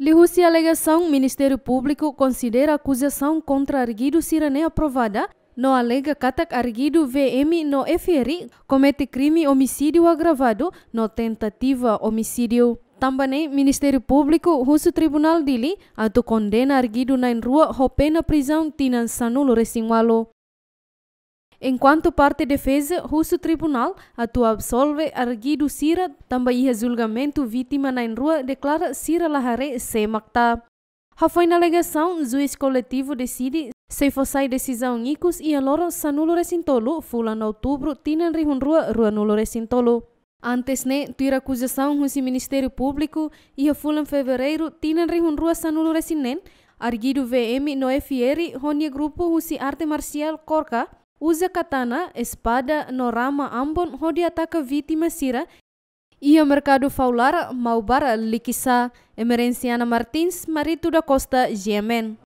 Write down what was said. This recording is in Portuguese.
Lihuci alegação, Ministério Público considera acusação contra Arguido Sirané aprovada, não alega Katak Arguido VM no FRI comete crime homicídio agravado, no tentativa homicídio. Também Ministério Público Russo Tribunal Dili, ato condena Arguido na rua Hopena prisão Tinan Sanulo resingualo. Enquanto parte defesa, russo tribunal atua absolve arguido Sira também julgamento vítima na rua declara Sira Lahare semakta. Já foi na alegação, juiz coletivo decide se for decisão nicos e aloro sanulo recintolo no outubro tinan rihun rua rua nulo recintolo. Antes ne né, tira acusação russo Ministério Público e a em fevereiro tinan rihun rua sanulo recinen arguido VM no FR Ronia Grupo Rusi Arte Marcial Corca uza katana espada norama ambon hodi ataka vítima sira ia mercado faular maubara likisa emerenciana martins marito da costa Yemen.